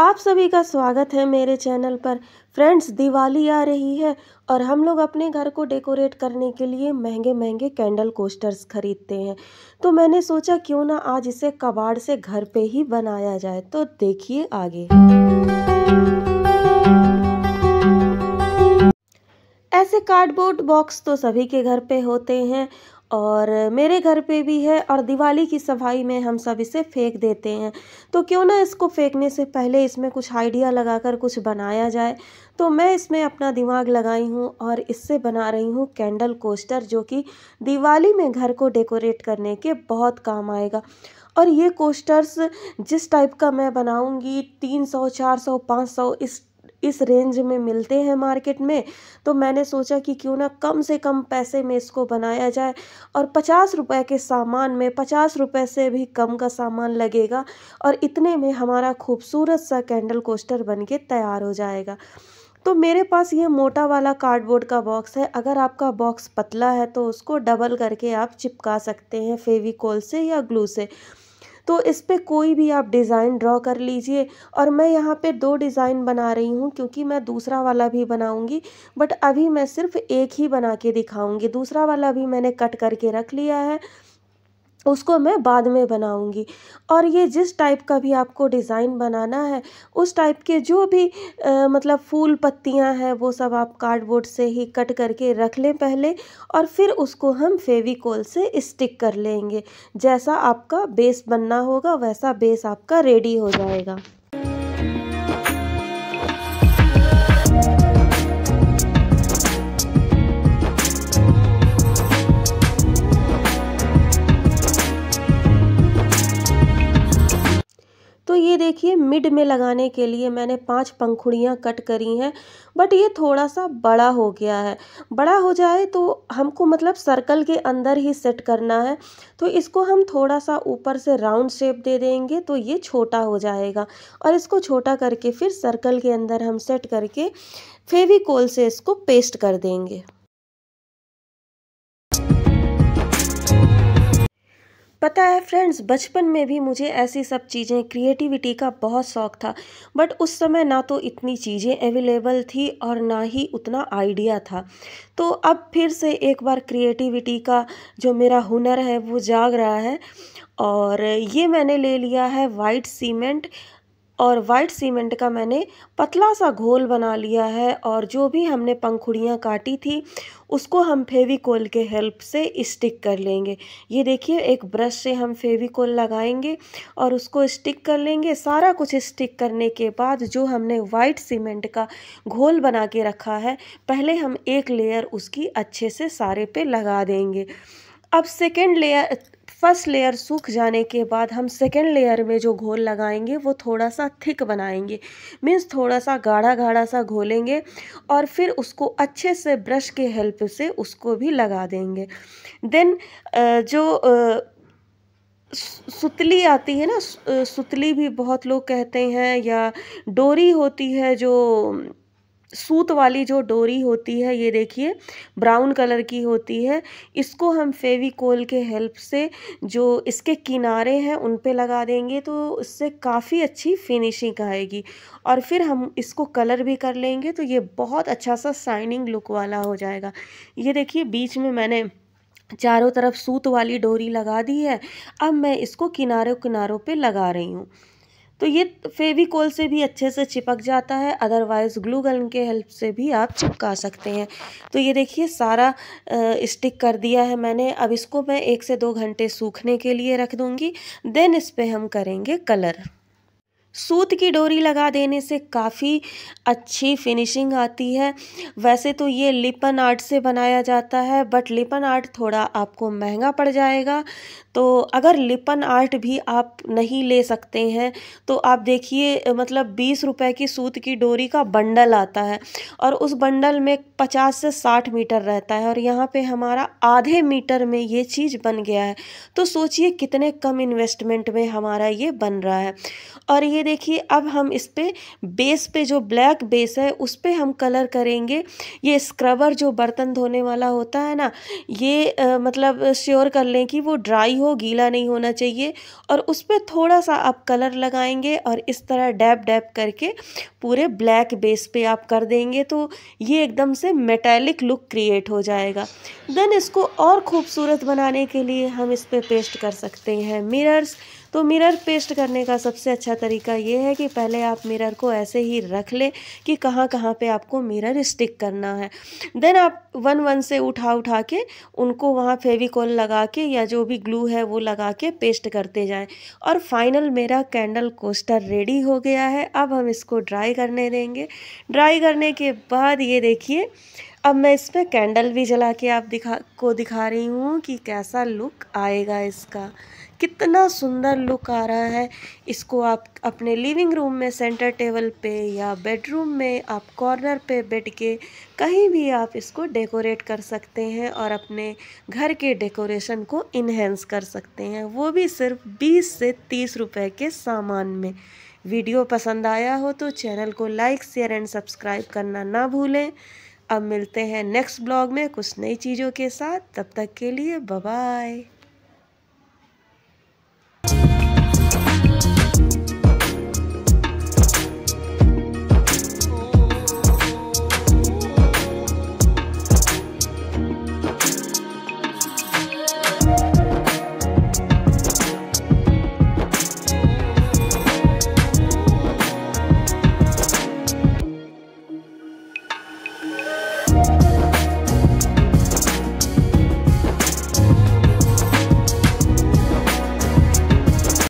आप सभी का स्वागत है मेरे चैनल पर फ्रेंड्स दिवाली आ रही है और हम लोग अपने घर को डेकोरेट करने के लिए महंगे महंगे कैंडल कोस्टर्स खरीदते हैं तो मैंने सोचा क्यों ना आज इसे कबाड़ से घर पे ही बनाया जाए तो देखिए आगे ऐसे कार्डबोर्ड बॉक्स तो सभी के घर पे होते हैं और मेरे घर पे भी है और दिवाली की सफाई में हम सब इसे फेंक देते हैं तो क्यों ना इसको फेंकने से पहले इसमें कुछ आइडिया लगाकर कुछ बनाया जाए तो मैं इसमें अपना दिमाग लगाई हूँ और इससे बना रही हूँ कैंडल कोस्टर जो कि दिवाली में घर को डेकोरेट करने के बहुत काम आएगा और ये कोस्टर्स जिस टाइप का मैं बनाऊँगी तीन सौ चार सौ पाँच सौ इस इस रेंज में मिलते हैं मार्केट में तो मैंने सोचा कि क्यों ना कम से कम पैसे में इसको बनाया जाए और पचास रुपये के सामान में पचास रुपए से भी कम का सामान लगेगा और इतने में हमारा खूबसूरत सा कैंडल कोस्टर बन के तैयार हो जाएगा तो मेरे पास ये मोटा वाला कार्डबोर्ड का बॉक्स है अगर आपका बॉक्स पतला है तो उसको डबल करके आप चिपका सकते हैं फेविकोल से या ग्लू से तो इस पर कोई भी आप डिज़ाइन ड्रॉ कर लीजिए और मैं यहाँ पे दो डिज़ाइन बना रही हूँ क्योंकि मैं दूसरा वाला भी बनाऊँगी बट अभी मैं सिर्फ एक ही बना के दिखाऊँगी दूसरा वाला भी मैंने कट करके रख लिया है उसको मैं बाद में बनाऊंगी और ये जिस टाइप का भी आपको डिज़ाइन बनाना है उस टाइप के जो भी आ, मतलब फूल पत्तियां हैं वो सब आप कार्डबोर्ड से ही कट करके रख लें पहले और फिर उसको हम फेविकोल से स्टिक कर लेंगे जैसा आपका बेस बनना होगा वैसा बेस आपका रेडी हो जाएगा ये देखिए मिड में लगाने के लिए मैंने पांच पंखुड़ियाँ कट करी हैं बट ये थोड़ा सा बड़ा हो गया है बड़ा हो जाए तो हमको मतलब सर्कल के अंदर ही सेट करना है तो इसको हम थोड़ा सा ऊपर से राउंड शेप दे देंगे तो ये छोटा हो जाएगा और इसको छोटा करके फिर सर्कल के अंदर हम सेट करके फेविकोल से इसको पेस्ट कर देंगे पता है फ्रेंड्स बचपन में भी मुझे ऐसी सब चीज़ें क्रिएटिविटी का बहुत शौक था बट उस समय ना तो इतनी चीज़ें अवेलेबल थी और ना ही उतना आइडिया था तो अब फिर से एक बार क्रिएटिविटी का जो मेरा हुनर है वो जाग रहा है और ये मैंने ले लिया है वाइट सीमेंट और वाइट सीमेंट का मैंने पतला सा घोल बना लिया है और जो भी हमने पंखुड़ियाँ काटी थी उसको हम फेविकोल के हेल्प से स्टिक कर लेंगे ये देखिए एक ब्रश से हम फेविकोल लगाएंगे और उसको स्टिक कर लेंगे सारा कुछ स्टिक करने के बाद जो हमने वाइट सीमेंट का घोल बना के रखा है पहले हम एक लेयर उसकी अच्छे से सारे पे लगा देंगे अब सेकेंड लेयर फर्स्ट लेयर सूख जाने के बाद हम सेकेंड लेयर में जो घोल लगाएंगे वो थोड़ा सा थिक बनाएंगे मीन्स थोड़ा सा गाढ़ा गाढ़ा सा घोलेंगे और फिर उसको अच्छे से ब्रश के हेल्प से उसको भी लगा देंगे देन जो सुतली आती है ना सुतली भी बहुत लोग कहते हैं या डोरी होती है जो सूत वाली जो डोरी होती है ये देखिए ब्राउन कलर की होती है इसको हम फेविकोल के हेल्प से जो इसके किनारे हैं उन पे लगा देंगे तो इससे काफ़ी अच्छी फिनिशिंग आएगी और फिर हम इसको कलर भी कर लेंगे तो ये बहुत अच्छा सा शाइनिंग लुक वाला हो जाएगा ये देखिए बीच में मैंने चारों तरफ सूत वाली डोरी लगा दी है अब मैं इसको किनारों किनारों पर लगा रही हूँ तो ये फेविकोल से भी अच्छे से चिपक जाता है अदरवाइज़ ग्लू गन के हेल्प से भी आप चिपका सकते हैं तो ये देखिए सारा स्टिक कर दिया है मैंने अब इसको मैं एक से दो घंटे सूखने के लिए रख दूँगी देन इस पर हम करेंगे कलर सूत की डोरी लगा देने से काफ़ी अच्छी फिनिशिंग आती है वैसे तो ये लिपन आर्ट से बनाया जाता है बट लिपन आर्ट थोड़ा आपको महंगा पड़ जाएगा तो अगर लिपन आर्ट भी आप नहीं ले सकते हैं तो आप देखिए मतलब बीस रुपए की सूत की डोरी का बंडल आता है और उस बंडल में पचास से साठ मीटर रहता है और यहाँ पर हमारा आधे मीटर में ये चीज़ बन गया है तो सोचिए कितने कम इन्वेस्टमेंट में हमारा ये बन रहा है और ये ये देखिए अब हम इस पर बेस पे जो ब्लैक बेस है उस पर हम कलर करेंगे ये स्क्रबर जो बर्तन धोने वाला होता है ना ये आ, मतलब श्योर कर लें कि वो ड्राई हो गीला नहीं होना चाहिए और उस पर थोड़ा सा आप कलर लगाएंगे और इस तरह डैप डैप करके पूरे ब्लैक बेस पे आप कर देंगे तो ये एकदम से मेटेलिक लुक क्रिएट हो जाएगा देन इसको और खूबसूरत बनाने के लिए हम इस पर पे पेस्ट कर सकते हैं मिरर्स तो मिरर पेस्ट करने का सबसे अच्छा तरीका ये है कि पहले आप मिरर को ऐसे ही रख लें कि कहाँ कहाँ पे आपको मिरर स्टिक करना है देन आप वन वन से उठा उठा के उनको वहाँ फेविकोल लगा के या जो भी ग्लू है वो लगा के पेस्ट करते जाएं और फाइनल मेरा कैंडल कोस्टर रेडी हो गया है अब हम इसको ड्राई करने देंगे ड्राई करने के बाद ये देखिए अब मैं इस पर कैंडल भी जला के आप दिखा को दिखा रही हूँ कि कैसा लुक आएगा इसका कितना सुंदर लुक आ रहा है इसको आप अपने लिविंग रूम में सेंटर टेबल पे या बेडरूम में आप कॉर्नर पे बैठ के कहीं भी आप इसको डेकोरेट कर सकते हैं और अपने घर के डेकोरेशन को इन्हेंस कर सकते हैं वो भी सिर्फ 20 से 30 रुपए के सामान में वीडियो पसंद आया हो तो चैनल को लाइक शेयर एंड सब्सक्राइब करना ना भूलें अब मिलते हैं नेक्स्ट ब्लॉग में कुछ नई चीज़ों के साथ तब तक के लिए बाय